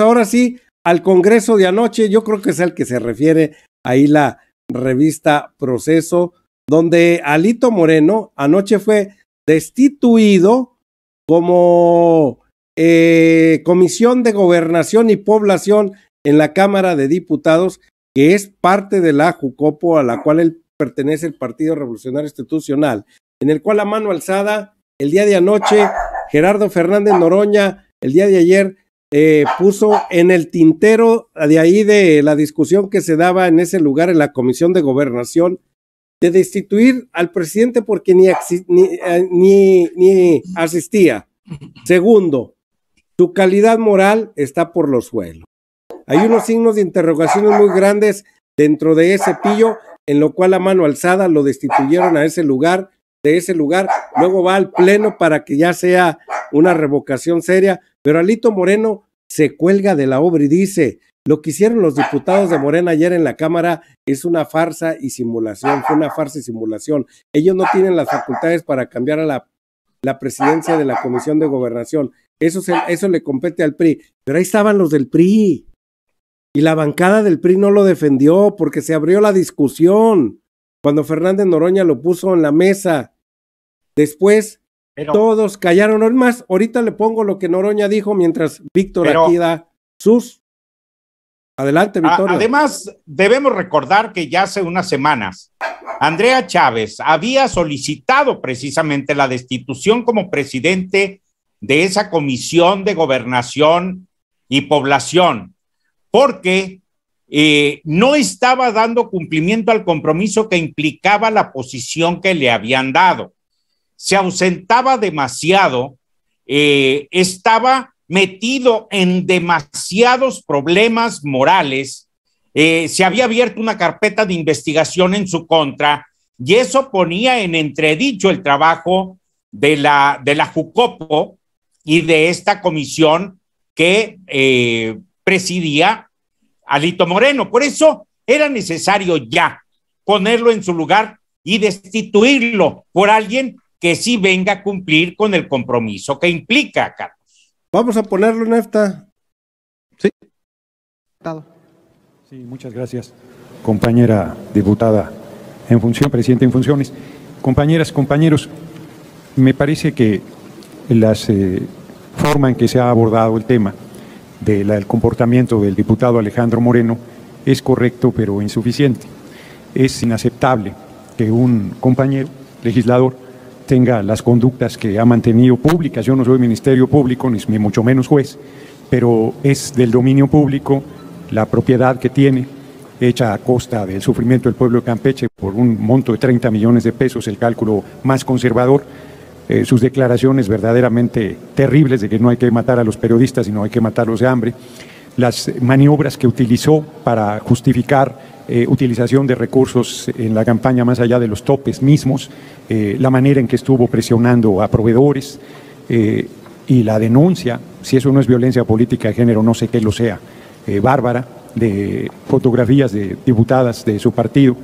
ahora sí al Congreso de anoche. Yo creo que es al que se refiere ahí la revista Proceso, donde Alito Moreno anoche fue destituido como eh, Comisión de Gobernación y Población en la Cámara de Diputados, que es parte de la Jucopo a la cual él pertenece el Partido Revolucionario Institucional, en el cual a mano alzada, el día de anoche, Gerardo Fernández Noroña, el día de ayer, eh, puso en el tintero de ahí de la discusión que se daba en ese lugar en la Comisión de Gobernación de destituir al presidente porque ni, eh, ni, asistía. Segundo, su calidad moral está por los suelos. Hay unos signos de interrogación muy grandes dentro de ese pillo, en lo cual a mano alzada lo destituyeron a ese lugar, de ese lugar, luego va al pleno para que ya sea una revocación seria, pero Alito Moreno se cuelga de la obra y dice, lo que hicieron los diputados de Morena ayer en la Cámara es una farsa y simulación, fue una farsa y simulación. Ellos no tienen las facultades para cambiar a la, presidencia de la Comisión de Gobernación. Eso, eso le compete al PRI. Pero ahí estaban los del PRI. Y la bancada del PRI no lo defendió porque se abrió la discusión cuando Fernández Noroña lo puso en la mesa. Después todos callaron. Es más, ahorita le pongo lo que Noroña dijo mientras Víctor sus. Adelante, Víctor. Además, debemos recordar que ya hace unas semanas, Andrea Chávez había solicitado precisamente la destitución como presidente de esa comisión de gobernación y población, porque eh, no estaba dando cumplimiento al compromiso que implicaba la posición que le habían dado se ausentaba demasiado, eh, estaba metido en demasiados problemas morales, eh, se había abierto una carpeta de investigación en su contra y eso ponía en entredicho el trabajo de la, de la Jucopo y de esta comisión que eh, presidía Alito Moreno. Por eso era necesario ya ponerlo en su lugar y destituirlo por alguien que sí venga a cumplir con el compromiso que implica, Carlos. Vamos a ponerlo, en Sí. Sí, muchas gracias, compañera diputada en función, presidente en funciones. Compañeras, compañeros, me parece que la eh, forma en que se ha abordado el tema del comportamiento del diputado Alejandro Moreno es correcto pero insuficiente. Es inaceptable que un compañero legislador tenga las conductas que ha mantenido públicas. Yo no soy Ministerio Público, ni mucho menos juez, pero es del dominio público la propiedad que tiene, hecha a costa del sufrimiento del pueblo de Campeche por un monto de 30 millones de pesos, el cálculo más conservador. Eh, sus declaraciones verdaderamente terribles de que no hay que matar a los periodistas, sino hay que matarlos de hambre. Las maniobras que utilizó para justificar eh, utilización de recursos en la campaña más allá de los topes mismos, eh, la manera en que estuvo presionando a proveedores eh, y la denuncia, si eso no es violencia política de género, no sé qué lo sea, bárbara, de fotografías de diputadas de su partido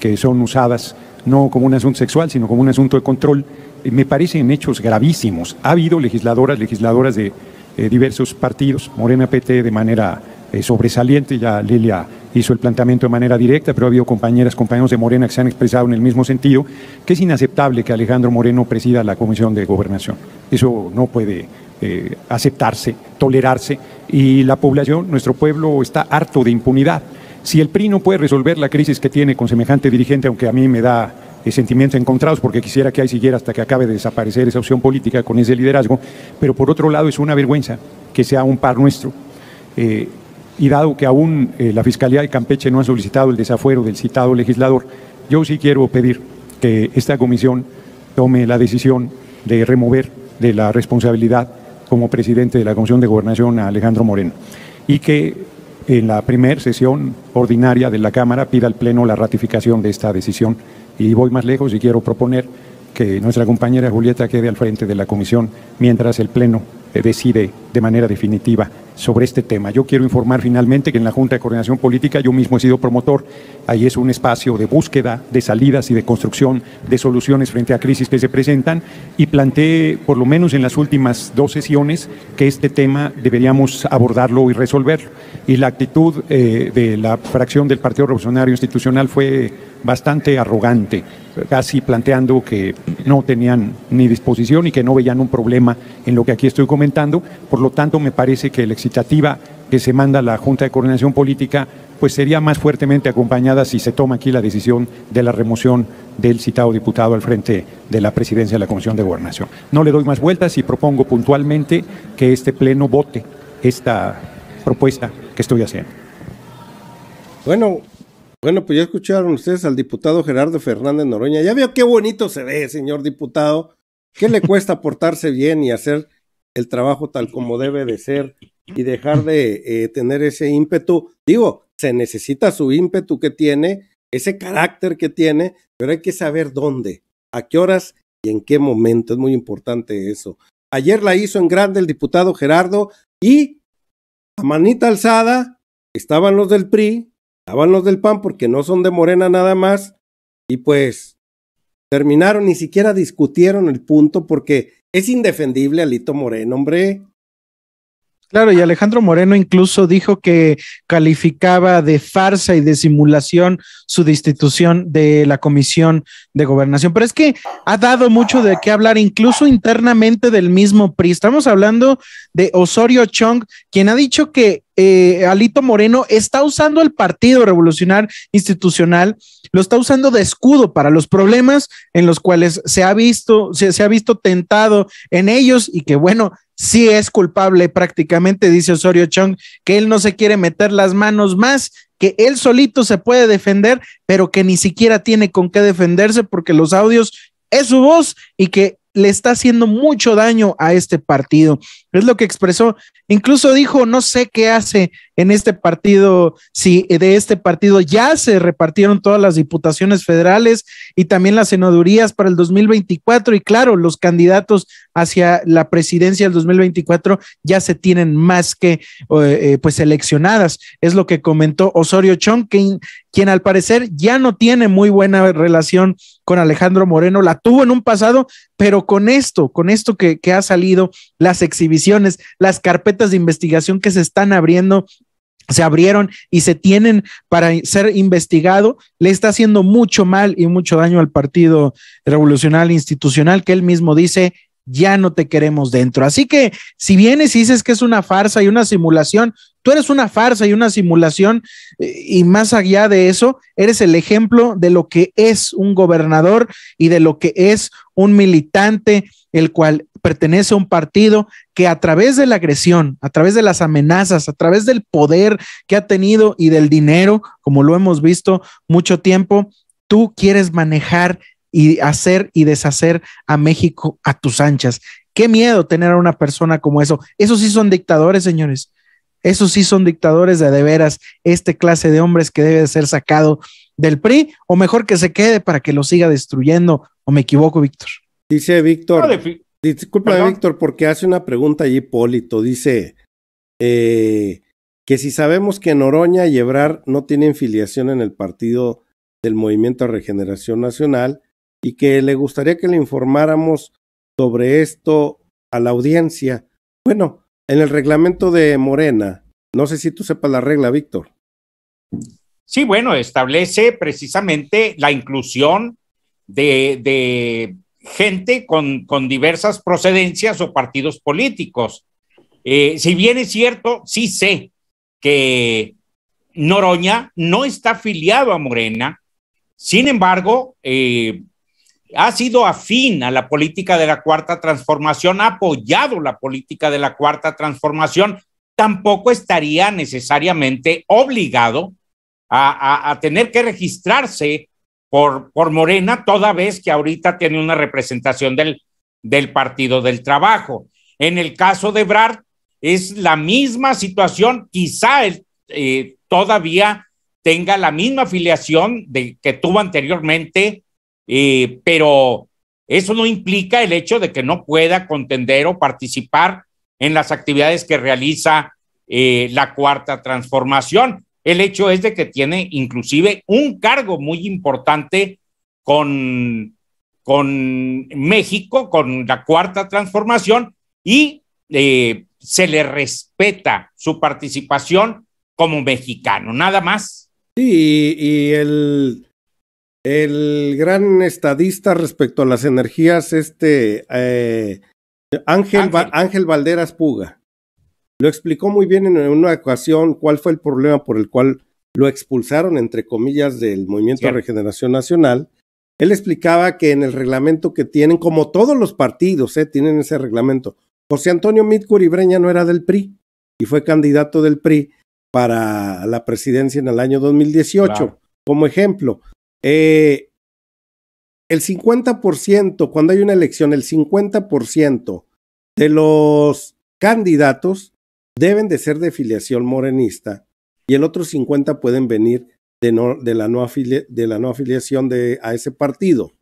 que son usadas no como un asunto sexual, sino como un asunto de control, me parecen hechos gravísimos. Ha habido legisladoras, legisladoras de diversos partidos, Morena PT de manera eh, sobresaliente, ya Lilia hizo el planteamiento de manera directa, pero ha habido compañeras, compañeros de Morena que se han expresado en el mismo sentido, que es inaceptable que Alejandro Moreno presida la Comisión de Gobernación. Eso no puede eh, aceptarse, tolerarse, y la población, nuestro pueblo, está harto de impunidad. Si el PRI no puede resolver la crisis que tiene con semejante dirigente, aunque a mí me da eh, sentimientos encontrados, porque quisiera que ahí siguiera hasta que acabe de desaparecer esa opción política con ese liderazgo, pero por otro lado es una vergüenza que sea un par nuestro y dado que aún eh, la Fiscalía de Campeche no ha solicitado el desafuero del citado legislador, yo sí quiero pedir que esta comisión tome la decisión de remover de la responsabilidad como presidente de la Comisión de Gobernación a Alejandro Moreno y que en la primera sesión ordinaria de la Cámara pida al Pleno la ratificación de esta decisión. Y voy más lejos y quiero proponer que nuestra compañera Julieta quede al frente de la Comisión mientras el Pleno eh, decide de manera definitiva sobre este tema. Yo quiero informar finalmente que en la Junta de Coordinación Política yo mismo he sido promotor. Ahí es un espacio de búsqueda, de salidas y de construcción de soluciones frente a crisis que se presentan y planteé, por lo menos en las últimas dos sesiones, que este tema deberíamos abordarlo y resolverlo. Y la actitud eh, de la fracción del Partido Revolucionario Institucional fue bastante arrogante, casi planteando que no tenían ni disposición y que no veían un problema en lo que aquí estoy comentando. Por lo tanto, me parece que la excitativa que se manda a la Junta de Coordinación Política pues sería más fuertemente acompañada si se toma aquí la decisión de la remoción del citado diputado al frente de la presidencia de la Comisión de Gobernación. No le doy más vueltas y propongo puntualmente que este pleno vote esta propuesta que estoy haciendo. Bueno, bueno, pues ya escucharon ustedes al diputado Gerardo Fernández Noroña. Ya veo qué bonito se ve, señor diputado. ¿Qué le cuesta portarse bien y hacer el trabajo tal como debe de ser y dejar de eh, tener ese ímpetu? Digo, se necesita su ímpetu que tiene, ese carácter que tiene, pero hay que saber dónde, a qué horas y en qué momento. Es muy importante eso. Ayer la hizo en grande el diputado Gerardo y a manita alzada estaban los del PRI, Estaban los del PAN porque no son de Morena nada más. Y pues terminaron, ni siquiera discutieron el punto porque es indefendible Alito Moreno, hombre. Claro, y Alejandro Moreno incluso dijo que calificaba de farsa y de simulación su destitución de la Comisión de Gobernación. Pero es que ha dado mucho de qué hablar, incluso internamente del mismo PRI. Estamos hablando de Osorio Chong, quien ha dicho que eh, Alito Moreno está usando el Partido Revolucionario Institucional, lo está usando de escudo para los problemas en los cuales se ha visto, se ha visto tentado en ellos y que bueno, sí es culpable prácticamente, dice Osorio Chong, que él no se quiere meter las manos más, que él solito se puede defender, pero que ni siquiera tiene con qué defenderse porque los audios es su voz y que le está haciendo mucho daño a este partido. Es lo que expresó. Incluso dijo, no sé qué hace en este partido, si de este partido ya se repartieron todas las diputaciones federales y también las senadurías para el 2024 y claro, los candidatos hacia la presidencia del 2024 ya se tienen más que eh, pues seleccionadas. Es lo que comentó Osorio Chong, quien, al parecer ya no tiene muy buena relación con Alejandro Moreno. La tuvo en un pasado, pero con esto, con esto que, que ha salido, las exhibiciones las carpetas de investigación que se están abriendo, se abrieron y se tienen para ser investigado, le está haciendo mucho mal y mucho daño al Partido Revolucionario Institucional, que él mismo dice, ya no te queremos dentro. Así que si vienes y dices que es una farsa y una simulación, tú eres una farsa y una simulación eh, y más allá de eso, eres el ejemplo de lo que es un gobernador y de lo que es un militante, el cual pertenece a un partido que a través de la agresión, a través de las amenazas, a través del poder que ha tenido y del dinero, como lo hemos visto mucho tiempo, tú quieres manejar y hacer y deshacer a México a tus anchas. Qué miedo tener a una persona como eso. Esos sí son dictadores, señores. Esos sí son dictadores de de veras, este clase de hombres que debe ser sacado del PRI, o mejor que se quede para que lo siga destruyendo, o me equivoco, Víctor. Dice Víctor. Disculpa, Víctor, porque hace una pregunta allí Hipólito. Dice eh, que si sabemos que Noroña y Ebrar no tienen filiación en el partido del Movimiento de Regeneración Nacional y que le gustaría que le informáramos sobre esto a la audiencia. Bueno, en el reglamento de Morena, no sé si tú sepas la regla, Víctor. Sí, bueno, establece precisamente la inclusión de, de gente con, diversas procedencias o partidos políticos. Eh, si bien es cierto, sí sé que Noroña no está afiliado a Morena, sin embargo, eh, ha sido afín a la política de la cuarta transformación, ha apoyado la política de la cuarta transformación, tampoco estaría necesariamente obligado a tener que registrarse por, por Morena, toda vez que ahorita tiene una representación del, del Partido del Trabajo. En el caso de Brad, es la misma situación, quizá eh, todavía tenga la misma afiliación de, que tuvo anteriormente, eh, pero eso no implica el hecho de que no pueda contender o participar en las actividades que realiza eh, la cuarta transformación. El hecho es de que tiene inclusive un cargo muy importante con, con México, con la cuarta transformación, y eh, se le respeta su participación como mexicano, nada más. Sí, y el, el gran estadista respecto a las energías, este eh, Ángel, Ángel. Ángel Valderas Puga. Lo explicó muy bien en una ocasión cuál fue el problema por el cual lo expulsaron, entre comillas, del Movimiento de Regeneración Nacional. Él explicaba que en el reglamento que tienen, como todos los partidos, eh, tienen ese reglamento. José Antonio y Breña no era del PRI y fue candidato del PRI para la presidencia en el año 2018, como ejemplo. Eh, el 50%, cuando hay una elección, el 50% de los candidatos deben de ser de filiación morenista y el otro 50 pueden venir de, la, no de afiliación de, a ese partido.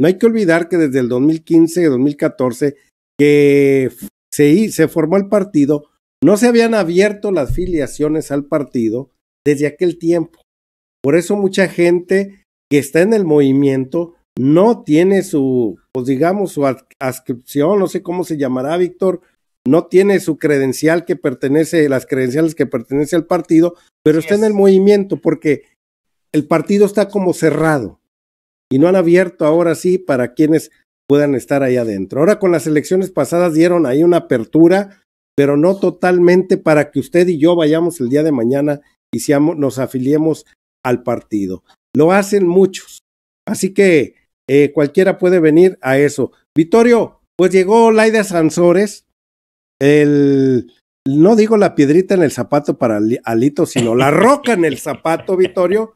No hay que olvidar que desde el 2015 y 2014 que se, formó el partido, no se habían abierto las filiaciones al partido desde aquel tiempo. Por eso mucha gente que está en el movimiento no tiene su, pues digamos, su adscripción, no sé cómo se llamará, Víctor, no tiene su credencial que pertenece, las credenciales que pertenece al partido, pero está en el movimiento porque el partido está como cerrado y no han abierto ahora sí para quienes puedan estar ahí adentro. Ahora con las elecciones pasadas dieron ahí una apertura, pero no totalmente para que usted y yo vayamos el día de mañana y seamos, nos afiliemos al partido. Lo hacen muchos. Así que eh, cualquiera puede venir a eso. Vitorio, pues llegó Laida Sansores, el, no digo la piedrita en el zapato para Alito, sino la roca en el zapato, Vittorio,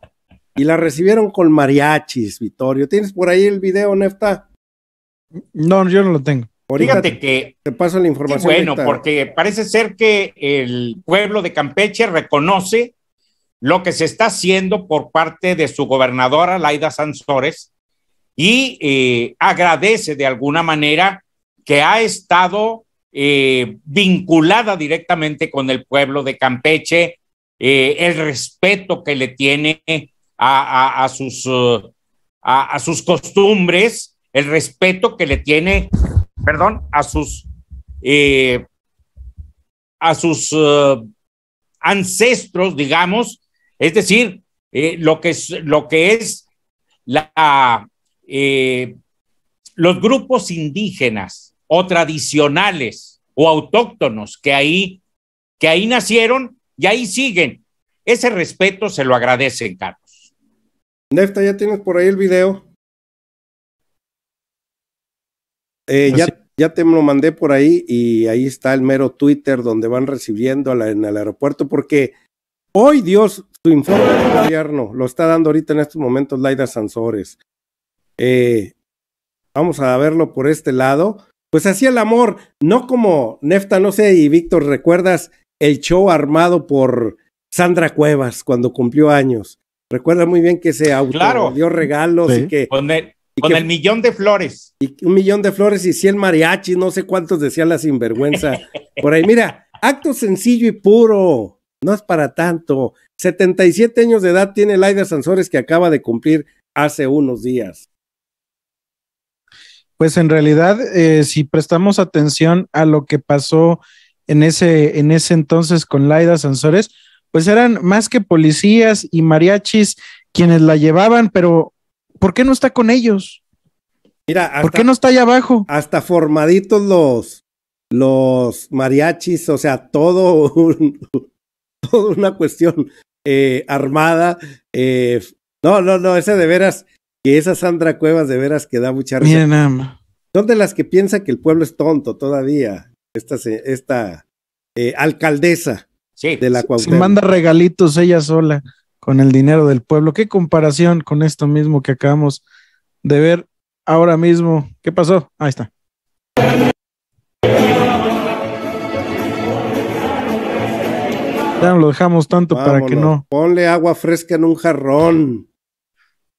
y la recibieron con mariachis, Vittorio. ¿Tienes por ahí el video, Nefta? No, yo no lo tengo. Fíjate que. Te paso la información. bueno, porque parece ser que el pueblo de Campeche reconoce lo que se está haciendo por parte de su gobernadora, Laida Sansores, y eh, agradece de alguna manera que ha estado eh, vinculada directamente con el pueblo de Campeche, eh, el respeto que le tiene a, sus, uh, a, sus costumbres, el respeto que le tiene, perdón, a sus, eh, a sus uh, ancestros, digamos, es decir, lo, que es, lo que es la, los grupos indígenas o tradicionales o autóctonos que ahí, ahí nacieron y ahí siguen. Ese respeto se lo agradecen, Carlos. Nefta, ya tienes por ahí el video. Eh, pues ya, te lo mandé por ahí y ahí está el mero Twitter donde van recibiendo en el aeropuerto porque hoy Dios su informe del gobierno lo está dando ahorita en estos momentos Laida Sansores. Eh, vamos a verlo por este lado pues hacía el amor, no como Nefta, no sé, y Víctor, ¿recuerdas el show armado por Sandra Cuevas cuando cumplió años? Recuerda muy bien que se auto dio regalos y que... Con, el, y el, millón de flores. Y un millón de flores y cien mariachi, no sé cuántos decía la sinvergüenza. por ahí, mira, acto sencillo y puro, no es para tanto. 77 años de edad tiene Laida Sansores que acaba de cumplir hace unos días pues en realidad, eh, si prestamos atención a lo que pasó en ese, en ese entonces con Laida Sansores, pues eran más que policías y mariachis quienes la llevaban, pero ¿por qué no está con ellos? Mira, ¿por qué no está allá abajo? Hasta formaditos los, los mariachis, o sea, todo toda una cuestión eh, armada. Eh, no, no, no, ese de veras que esa Sandra Cuevas de veras que da mucha risa. Mira, Son de las que piensa que el pueblo es tonto todavía, esta, esta eh, alcaldesa de la Cuauhtémoc. Se manda regalitos ella sola con el dinero del pueblo. ¿Qué comparación con esto mismo que acabamos de ver ahora mismo? ¿Qué pasó? Ahí está. Ya lo dejamos tanto para que no. Ponle agua fresca en un jarrón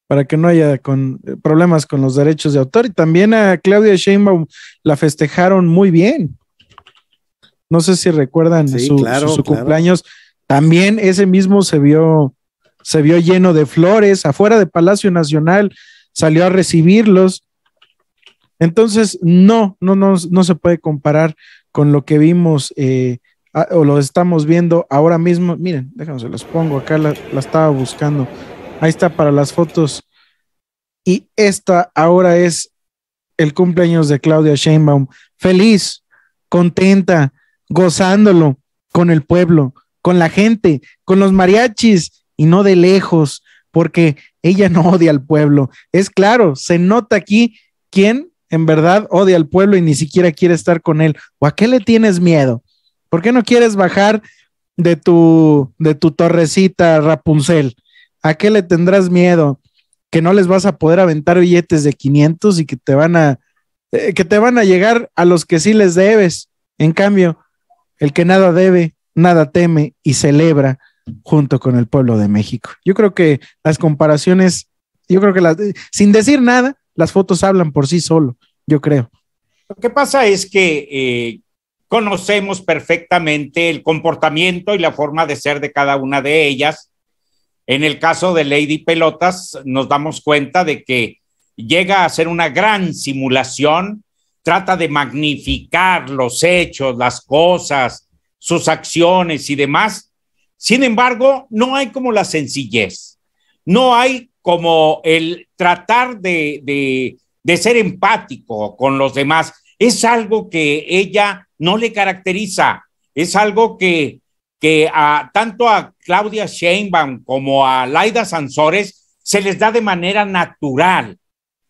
para que no haya con, eh, problemas con los derechos de autor. Y también a Claudia Sheinbaum la festejaron muy bien. No sé si recuerdan su, cumpleaños. También ese mismo se vio, se vio lleno de flores afuera de Palacio Nacional, salió a recibirlos. Entonces, no, no, no, no se puede comparar con lo que vimos eh, o lo estamos viendo ahora mismo. Miren, déjenme, se los pongo acá, la, la estaba buscando Ahí está para las fotos. Y esta ahora es el cumpleaños de Claudia Sheinbaum. Feliz, contenta, gozándolo con el pueblo, con la gente, con los mariachis y no de lejos, porque ella no odia al pueblo. Es claro, se nota aquí quién en verdad odia al pueblo y ni siquiera quiere estar con él. ¿O a qué le tienes miedo? ¿Por qué no quieres bajar de tu, de tu torrecita Rapunzel? ¿A qué le tendrás miedo? Que no les vas a poder aventar billetes de 500 y que te van a, eh, que te van a llegar a los que sí les debes. En cambio, el que nada debe, nada teme y celebra junto con el pueblo de México. Yo creo que las comparaciones, yo creo que las, sin decir nada, las fotos hablan por sí solo, yo creo. Lo que pasa es que eh, conocemos perfectamente el comportamiento y la forma de ser de cada una de ellas en el caso de Lady Pelotas, nos damos cuenta de que llega a ser una gran simulación, trata de magnificar los hechos, las cosas, sus acciones y demás. Sin embargo, no hay como la sencillez, no hay como el tratar de, de ser empático con los demás. Es algo que ella no le caracteriza, es algo que que a, tanto a Claudia Sheinbaum como a Laida Sansores se les da de manera natural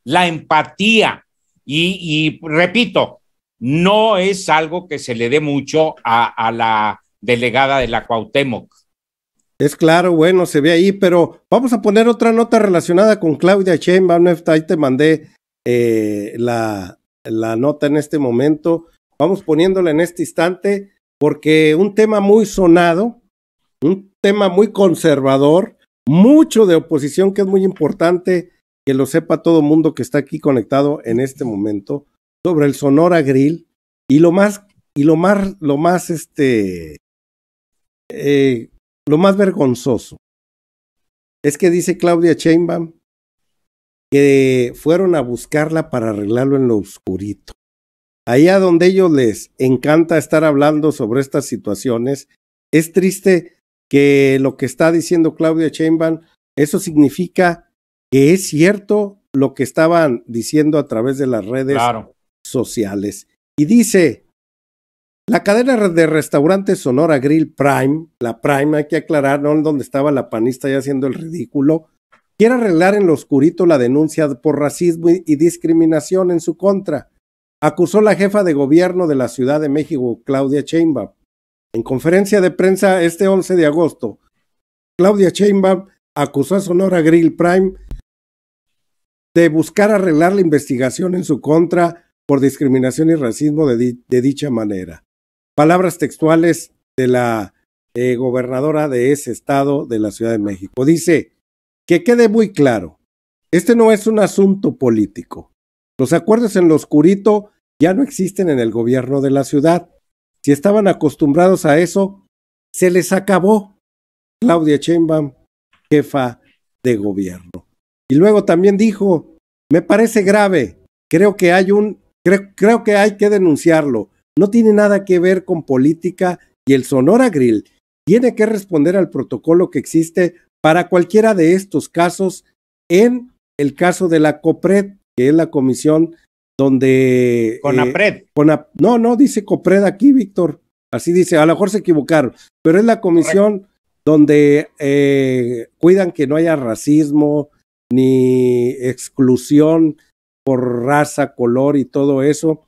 la empatía. Y, repito, no es algo que se le dé mucho a, la delegada de la Cuauhtémoc. Es claro, bueno, se ve ahí, pero vamos a poner otra nota relacionada con Claudia Sheinbaum. Ahí te mandé eh, la, la, nota en este momento. Vamos poniéndola en este instante porque un tema muy sonado, un tema muy conservador, mucho de oposición que es muy importante que lo sepa todo mundo que está aquí conectado en este momento sobre el Sonora Grill y lo más y lo más lo más este eh, lo más vergonzoso es que dice Claudia Chainbaum que fueron a buscarla para arreglarlo en lo oscurito. Allá donde ellos les encanta estar hablando sobre estas situaciones, es triste que lo que está diciendo Claudia Sheinbaum, eso significa que es cierto lo que estaban diciendo a través de las redes sociales. Y dice, la cadena de restaurantes Sonora Grill Prime, la Prime, hay que aclarar, no donde estaba la panista ya haciendo el ridículo, quiere arreglar en lo oscurito la denuncia por racismo y discriminación en su contra acusó la jefa de gobierno de la Ciudad de México, Claudia Sheinbaum. En conferencia de prensa este 11 de agosto, Claudia Sheinbaum acusó a Sonora Grill Prime de buscar arreglar la investigación en su contra por discriminación y racismo de, dicha manera. Palabras textuales de la eh, gobernadora de ese estado de la Ciudad de México. Dice, que quede muy claro, este no es un asunto político. Los acuerdos en lo oscurito ya no existen en el gobierno de la ciudad. Si estaban acostumbrados a eso, se les acabó. Claudia Sheinbaum, jefa de gobierno. Y luego también dijo, me parece grave, creo que hay un, creo que hay que denunciarlo. No tiene nada que ver con política y el Sonora Grill tiene que responder al protocolo que existe para cualquiera de estos casos en el caso de la Copret que es la comisión donde... Conapred. Eh, no, no, dice Copred aquí, Víctor. Así dice, a lo mejor se equivocaron, pero es la comisión donde eh, cuidan que no haya racismo ni exclusión por raza, color y todo eso.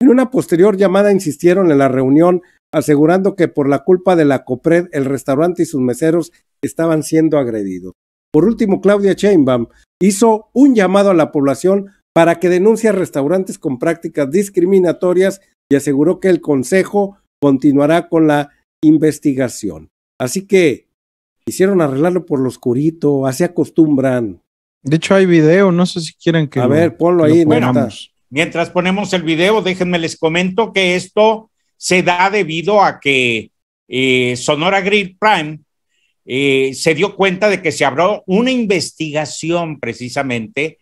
En una posterior llamada insistieron en la reunión asegurando que por la culpa de la COPRED el restaurante y sus meseros estaban siendo agredidos. Por último, Claudia Chainbaum hizo un llamado a la población para que denuncie a restaurantes con prácticas discriminatorias y aseguró que el Consejo continuará con la investigación. Así que quisieron arreglarlo por lo oscurito, así acostumbran. De hecho hay video, no sé si quieren que... A ver, ponlo ahí. mientras ponemos el video, déjenme les comento que esto se da debido a que eh, Sonora Grid Prime eh, se dio cuenta de que se abrió una investigación precisamente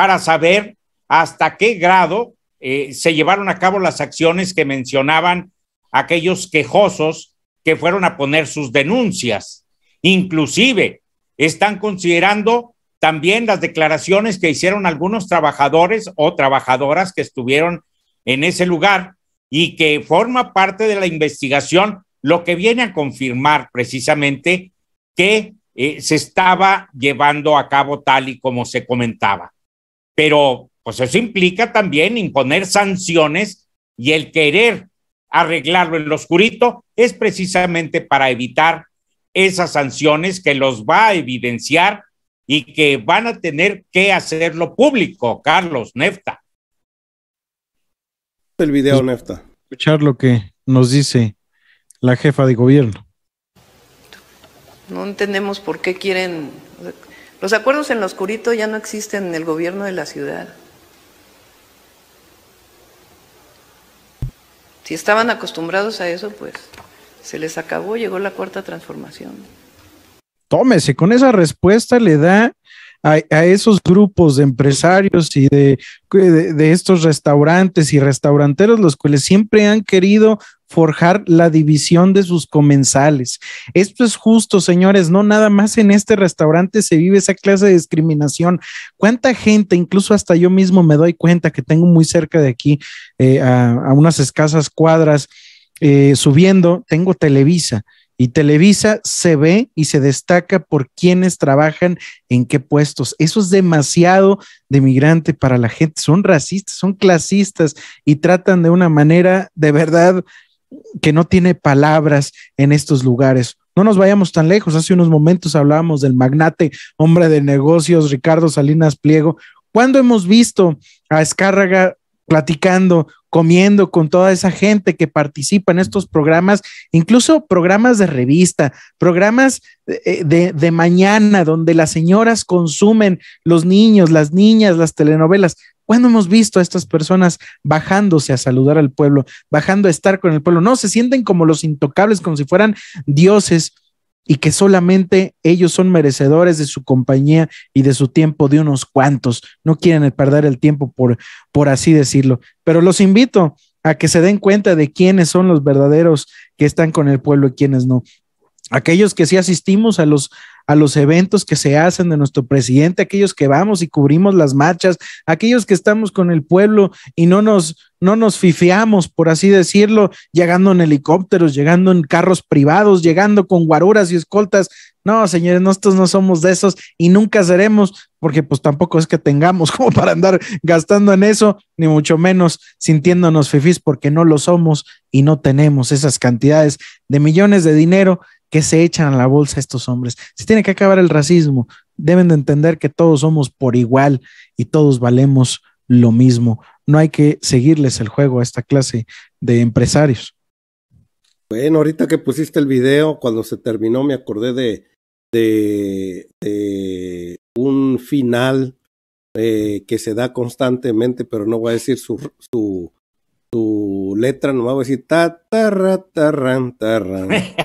para saber hasta qué grado eh, se llevaron a cabo las acciones que mencionaban aquellos quejosos que fueron a poner sus denuncias. Inclusive están considerando también las declaraciones que hicieron algunos trabajadores o trabajadoras que estuvieron en ese lugar y que forma parte de la investigación, lo que viene a confirmar precisamente que eh, se estaba llevando a cabo tal y como se comentaba pero pues eso implica también imponer sanciones y el querer arreglarlo en lo oscurito es precisamente para evitar esas sanciones que los va a evidenciar y que van a tener que hacerlo público, Carlos Nefta. El video, pues, Nefta. Escuchar lo que nos dice la jefa de gobierno. No entendemos por qué quieren los acuerdos en lo oscurito ya no existen en el gobierno de la ciudad. Si estaban acostumbrados a eso, pues se les acabó, llegó la cuarta transformación. Tómese, con esa respuesta le da a, esos grupos de empresarios y de estos restaurantes y restauranteros, los cuales siempre han querido forjar la división de sus comensales. Esto es justo, señores, no nada más en este restaurante se vive esa clase de discriminación. ¿Cuánta gente, incluso hasta yo mismo me doy cuenta que tengo muy cerca de aquí, eh, a, unas escasas cuadras, eh, subiendo, tengo Televisa? Y Televisa se ve y se destaca por quienes trabajan en qué puestos. Eso es demasiado de migrante para la gente. Son racistas, son clasistas y tratan de una manera de verdad que no tiene palabras en estos lugares. No nos vayamos tan lejos. Hace unos momentos hablábamos del magnate, hombre de negocios, Ricardo Salinas Pliego. ¿Cuándo hemos visto a Escárraga platicando, comiendo con toda esa gente que participa en estos programas, incluso programas de revista, programas eh, de, de, mañana, donde las señoras consumen, los niños, las niñas, las telenovelas. ¿Cuándo hemos visto a estas personas bajándose a saludar al pueblo, bajando a estar con el pueblo? No, se sienten como los intocables, como si fueran dioses y que solamente ellos son merecedores de su compañía y de su tiempo de unos cuantos. No quieren perder el tiempo, por, por así decirlo. Pero los invito a que se den cuenta de quiénes son los verdaderos que están con el pueblo y quiénes no. Aquellos que sí asistimos a los, a los eventos que se hacen de nuestro presidente, aquellos que vamos y cubrimos las marchas, aquellos que estamos con el pueblo y no nos, no nos fifiamos, por así decirlo, llegando en helicópteros, llegando en carros privados, llegando con guaruras y escoltas. No, señores, nosotros no somos de esos y nunca seremos, porque pues tampoco es que tengamos como para andar gastando en eso, ni mucho menos sintiéndonos fifís, porque no lo somos y no tenemos esas cantidades de millones de dinero que se echan a la bolsa estos hombres. Se tiene que acabar el racismo. Deben de entender que todos somos por igual y todos valemos lo mismo. No hay que seguirles el juego a esta clase de empresarios. Bueno, ahorita que pusiste el video, cuando se terminó me acordé de, de, un final eh, que se da constantemente, pero no voy a decir su, su, su letra, no voy a decir ta, tarra, tarran, tarran.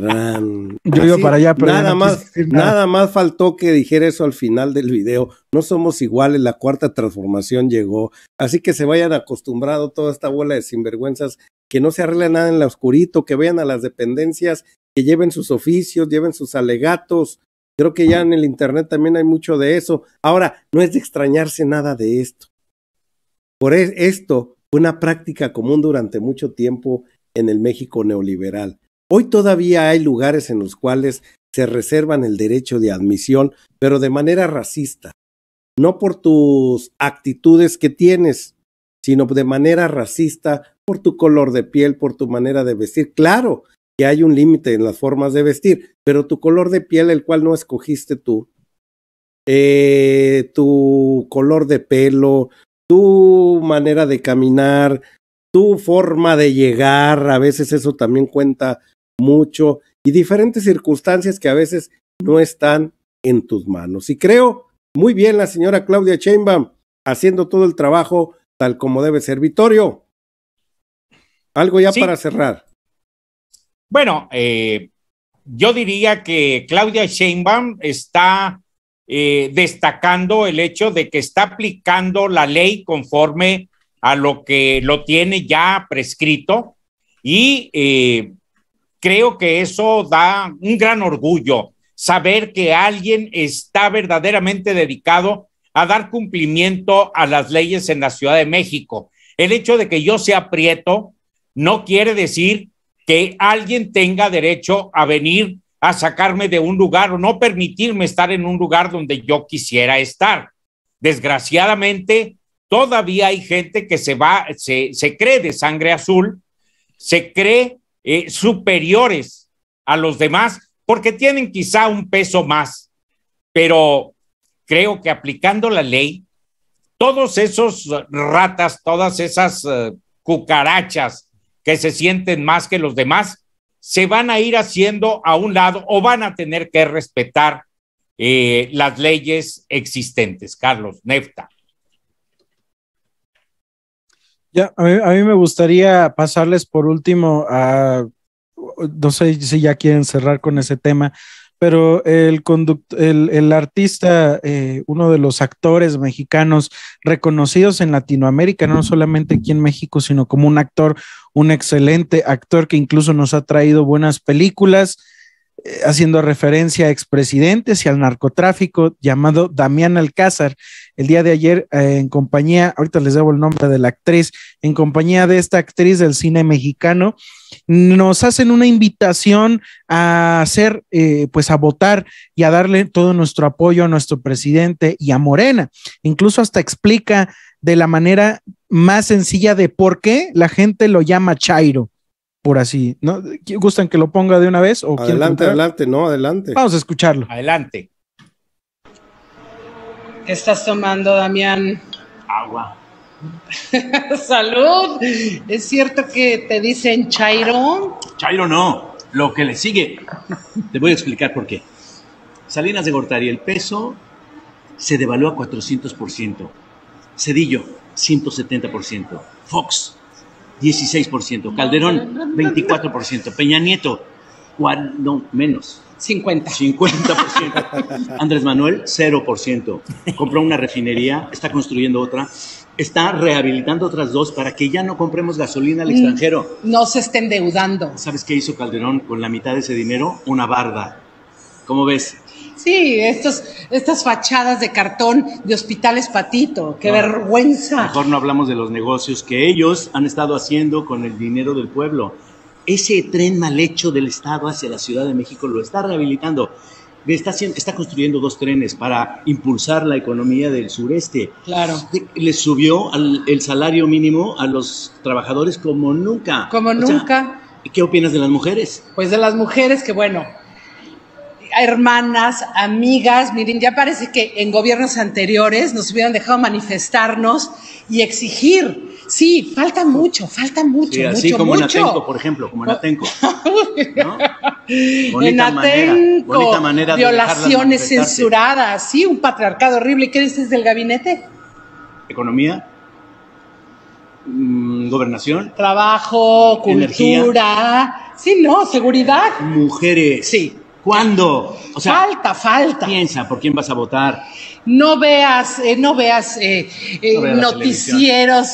Yo iba para allá, pero nada, más, nada. más faltó que dijera eso al final del video. No somos iguales, la cuarta transformación llegó. Así que se vayan acostumbrado toda esta bola de sinvergüenzas, que no se arregle nada en la oscurito, que vean a las dependencias, que lleven sus oficios, lleven sus alegatos. Creo que ya en el Internet también hay mucho de eso. Ahora, no es de extrañarse nada de esto. Por e, esto, una práctica común durante mucho tiempo en el México neoliberal. Hoy todavía hay lugares en los cuales se reservan el derecho de admisión, pero de manera racista, no por tus actitudes que tienes, sino de manera racista por tu color de piel, por tu manera de vestir. Claro que hay un límite en las formas de vestir, pero tu color de piel, el cual no escogiste tú, eh, tu color de pelo, tu manera de caminar, tu forma de llegar, a veces eso también cuenta mucho y diferentes circunstancias que a veces no están en tus manos. Y creo muy bien la señora Claudia Sheinbaum haciendo todo el trabajo tal como debe ser. Vitorio, algo ya para cerrar. Bueno, eh, yo diría que Claudia Sheinbaum está eh, destacando el hecho de que está aplicando la ley conforme a lo que lo tiene ya prescrito y eh, creo que eso da un gran orgullo, saber que alguien está verdaderamente dedicado a dar cumplimiento a las leyes en la Ciudad de México. El hecho de que yo sea prieto no quiere decir que alguien tenga derecho a venir a sacarme de un lugar o no permitirme estar en un lugar donde yo quisiera estar. Desgraciadamente, todavía hay gente que se va, se, se cree de sangre azul, se cree eh, superiores a los demás porque tienen quizá un peso más, pero creo que aplicando la ley, todos esos ratas, todas esas eh, cucarachas que se sienten más que los demás, se van a ir haciendo a un lado o van a tener que respetar eh, las leyes existentes. Carlos, Nefta. Ya, a mí, me gustaría pasarles por último a, no sé si ya quieren cerrar con ese tema, pero el, el, artista, eh, uno de los actores mexicanos reconocidos en Latinoamérica, no solamente aquí en México, sino como un actor, un excelente actor que incluso nos ha traído buenas películas. Eh, haciendo referencia a expresidentes y al narcotráfico llamado Damián Alcázar. El día de ayer eh, en compañía, ahorita les debo el nombre de la actriz, en compañía de esta actriz del cine mexicano, nos hacen una invitación a hacer, eh, pues a votar y a darle todo nuestro apoyo a nuestro presidente y a Morena. Incluso hasta explica de la manera más sencilla de por qué la gente lo llama Chairo por así. ¿no? ¿Gustan que lo ponga de una vez? O adelante, adelante, no, adelante. Vamos a escucharlo. Adelante. ¿Qué estás tomando, Damián? Agua. Salud. ¿Es cierto que te dicen Chairo? Chairo no, lo que le sigue. te voy a explicar por qué. Salinas de Gortari, el peso se devalúa 400%. Cedillo, 170%. Fox, 16%, Calderón 24%, Peña Nieto menos menos. 50. 50%. Andrés Manuel 0%. Compró una refinería, está construyendo otra, está rehabilitando otras dos para que ya no compremos gasolina al mm, extranjero. No se estén endeudando. ¿Sabes qué hizo Calderón con la mitad de ese dinero? Una barda. ¿Cómo ves? Sí, estos, estas fachadas de cartón de hospitales patito, qué ah. vergüenza. Mejor no hablamos de los negocios que ellos han estado haciendo con el dinero del pueblo. Ese tren mal hecho del Estado hacia la Ciudad de México lo está rehabilitando. Está, está construyendo dos trenes para impulsar la economía del sureste. Claro. Le subió el salario mínimo a los trabajadores como nunca. Como nunca. ¿Y ¿Qué opinas de las mujeres? Pues de las mujeres que, bueno, hermanas, amigas. Miren, ya parece que en gobiernos anteriores nos hubieran dejado manifestarnos y exigir. Sí, falta mucho, falta mucho. Sí, así como en Atenco, por ejemplo, como en Atenco. ¿no? Bonita manera, bonita manera de violaciones censuradas, sí, un patriarcado horrible. ¿Qué dices del gabinete? Economía, mm, gobernación, trabajo, cultura, sí, no, seguridad, mujeres, sí, ¿Cuándo? falta, falta. Piensa por quién vas a votar. No veas, eh, no veas, eh, eh, noticieros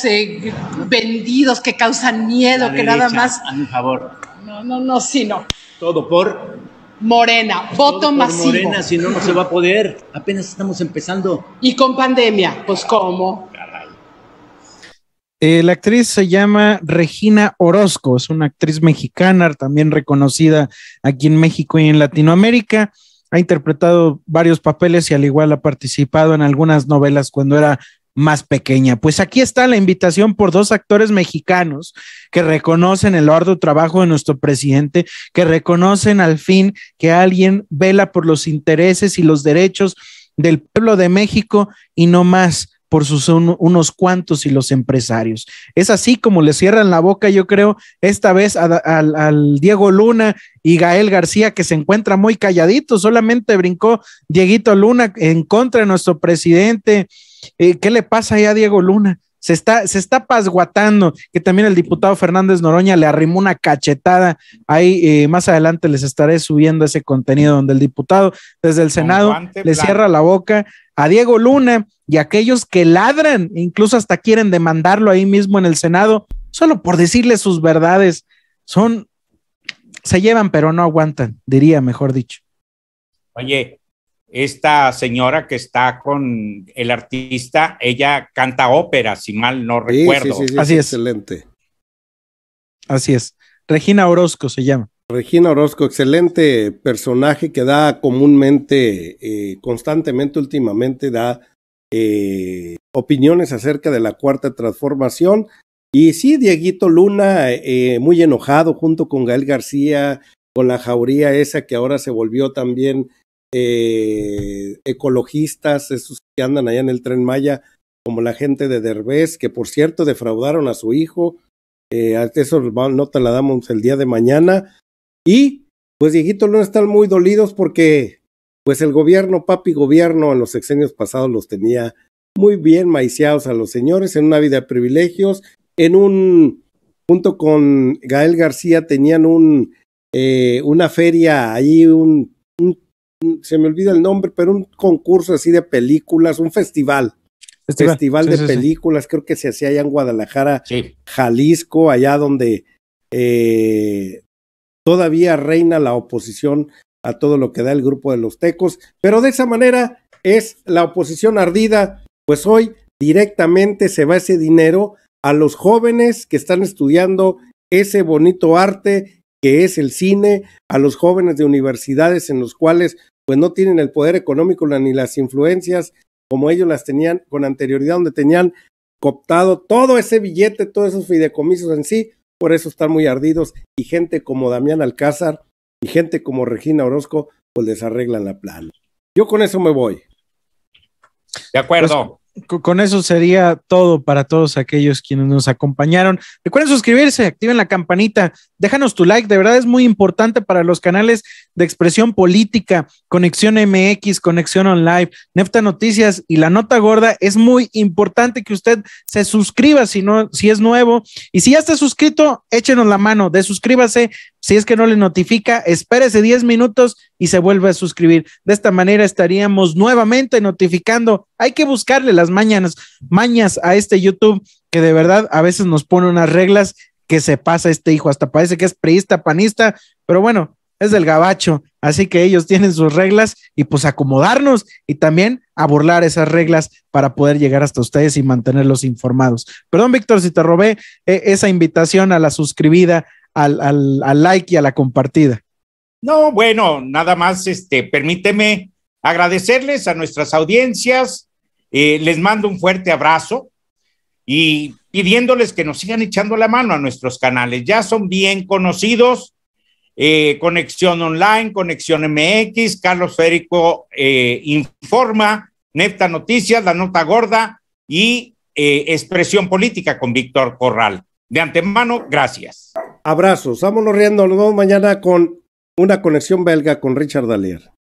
vendidos que causan miedo, que nada más. A mi favor. No, no, no, sí, no. Todo por Morena, voto masivo. Morena, si no, no se va a poder. Apenas estamos empezando. Y con pandemia, pues cómo. Eh, la actriz se llama Regina Orozco, es una actriz mexicana también reconocida aquí en México y en Latinoamérica. Ha interpretado varios papeles y al igual ha participado en algunas novelas cuando era más pequeña. Pues aquí está la invitación por dos actores mexicanos que reconocen el arduo trabajo de nuestro presidente, que reconocen al fin que alguien vela por los intereses y los derechos del pueblo de México y no más por sus unos cuantos y los empresarios. Es así como le cierran la boca, yo creo, esta vez al Diego Luna y Gael García, que se encuentra muy calladito, solamente brincó Dieguito Luna en contra de nuestro presidente. Eh, ¿Qué le pasa ahí a Diego Luna? Se está, se está pasguatando, que también el diputado Fernández Noroña le arrimó una cachetada. Ahí eh, más adelante les estaré subiendo ese contenido donde el diputado desde el Senado le cierra la boca a Diego Luna y aquellos que ladran, incluso hasta quieren demandarlo ahí mismo en el Senado, solo por decirle sus verdades. Son, se llevan, pero no aguantan, diría, mejor dicho. Oye, esta señora que está con el artista, ella canta ópera, si mal no recuerdo. Así Excelente. Así es. Regina Orozco se llama. Regina Orozco, excelente personaje que da comúnmente, eh, constantemente, últimamente da eh, opiniones acerca de la cuarta transformación. Y sí, Dieguito Luna, eh, muy enojado junto con Gael García, con la jauría esa que ahora se volvió también ecologistas, esos que andan allá en el tren Maya, como la gente de Derbez, que por cierto defraudaron a su hijo. Eh, eso no te la damos el día de mañana. Y pues viejitos, no están muy dolidos porque pues el gobierno, papi gobierno, en los sexenios pasados los tenía muy bien maiciados a los señores en una vida de privilegios, en un, junto con Gael García tenían un, eh, una feria ahí, un, un, se me olvida el nombre, pero un concurso así de películas, un festival. Festival, de películas, creo que se hacía allá en Guadalajara, Jalisco, allá donde eh, todavía reina la oposición a todo lo que da el grupo de los tecos, pero de esa manera es la oposición ardida, pues hoy directamente se va ese dinero a los jóvenes que están estudiando ese bonito arte que es el cine, a los jóvenes de universidades en los cuales pues no tienen el poder económico ni las influencias como ellos las tenían con anterioridad, donde tenían cooptado todo ese billete, todos esos fideicomisos en sí, por eso están muy ardidos y gente como Damián Alcázar y gente como Regina Orozco pues les arreglan la plana. Yo con eso me voy. De acuerdo con eso sería todo para todos aquellos quienes nos acompañaron. Recuerden suscribirse, activen la campanita, déjanos tu like, de verdad es muy importante para los canales de expresión política, Conexión MX, Conexión Online, Nefta Noticias y La Nota Gorda. Es muy importante que usted se suscriba si, no, si es nuevo. Y si ya está suscrito, échenos la mano, desuscríbase, si es que no le notifica, espérese 10 minutos y se vuelve a suscribir. De esta manera estaríamos nuevamente notificando. Hay que buscarle las mañanas, mañas a este YouTube que de verdad a veces nos pone unas reglas que se pasa este hijo. Hasta parece que es priista, panista, pero bueno, es del gabacho. Así que ellos tienen sus reglas y pues acomodarnos y también a burlar esas reglas para poder llegar hasta ustedes y mantenerlos informados. Perdón, Víctor, si te robé eh, esa invitación a la suscribida al, like y a la compartida. No, bueno, nada más, este, permíteme agradecerles a nuestras audiencias, eh, les mando un fuerte abrazo y pidiéndoles que nos sigan echando la mano a nuestros canales. Ya son bien conocidos, eh, Conexión Online, Conexión MX, Carlos Férico eh, Informa, Nefta Noticias, La Nota Gorda y Expresión Política con Víctor Corral. De antemano, gracias. Abrazos. Vámonos riendo. Nos vemos mañana con una conexión belga con Richard Dalier.